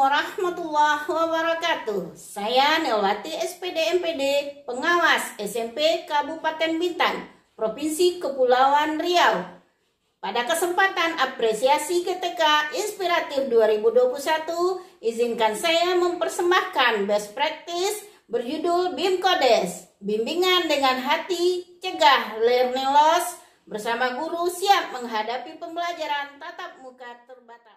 warahmatullahi wabarakatuh Saya Nelwati SPD MPD Pengawas SMP Kabupaten Bintan Provinsi Kepulauan Riau Pada kesempatan apresiasi KTK Inspiratif 2021 Izinkan saya mempersembahkan best practice berjudul Bimkodes, Bimbingan dengan hati cegah learning loss Bersama guru siap menghadapi pembelajaran tatap muka terbatas